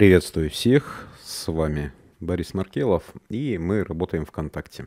Приветствую всех, с вами Борис Маркелов, и мы работаем ВКонтакте,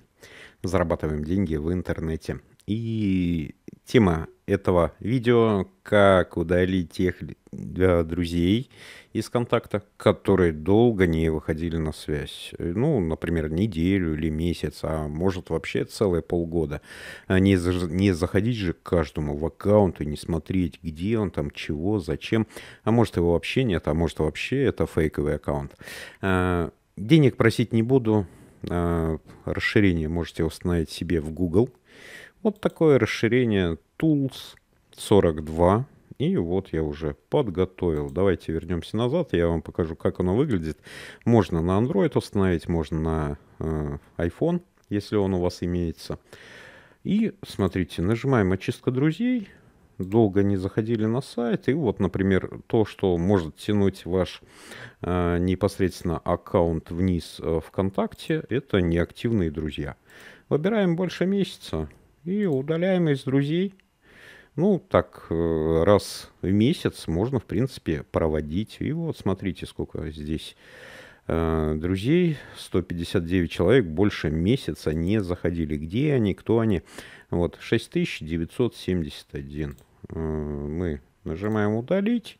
зарабатываем деньги в интернете. И тема этого видео, как удалить тех э, друзей из контакта, которые долго не выходили на связь. Э, ну, например, неделю или месяц, а может вообще целые полгода. А не, не заходить же к каждому в аккаунт и не смотреть, где он там, чего, зачем. А может его вообще нет, а может вообще это фейковый аккаунт. А, денег просить не буду. А, расширение можете установить себе в Google – вот такое расширение Tools 42. И вот я уже подготовил. Давайте вернемся назад, я вам покажу, как оно выглядит. Можно на Android установить, можно на э, iPhone, если он у вас имеется. И смотрите, нажимаем «Очистка друзей», долго не заходили на сайт, и вот, например, то, что может тянуть ваш э, непосредственно аккаунт вниз э, ВКонтакте, это неактивные друзья. Выбираем больше месяца и удаляем из друзей. Ну, так э, раз в месяц можно, в принципе, проводить. И вот смотрите, сколько здесь э, друзей. 159 человек больше месяца не заходили. Где они, кто они? Вот, 6971. Э, мы нажимаем «Удалить».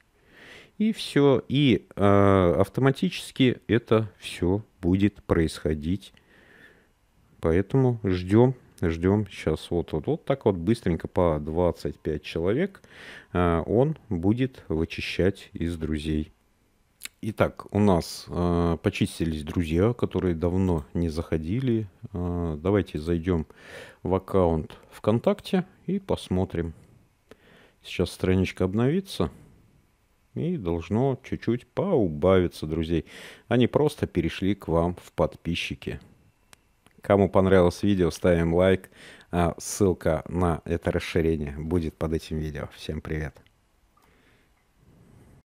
И все. И э, автоматически это все будет происходить Поэтому ждем, ждем сейчас вот, вот, вот так вот быстренько по 25 человек а, он будет вычищать из друзей. Итак, у нас э, почистились друзья, которые давно не заходили. Э, давайте зайдем в аккаунт ВКонтакте и посмотрим. Сейчас страничка обновится и должно чуть-чуть поубавиться друзей. Они просто перешли к вам в подписчики. Кому понравилось видео, ставим лайк. А, ссылка на это расширение будет под этим видео. Всем привет!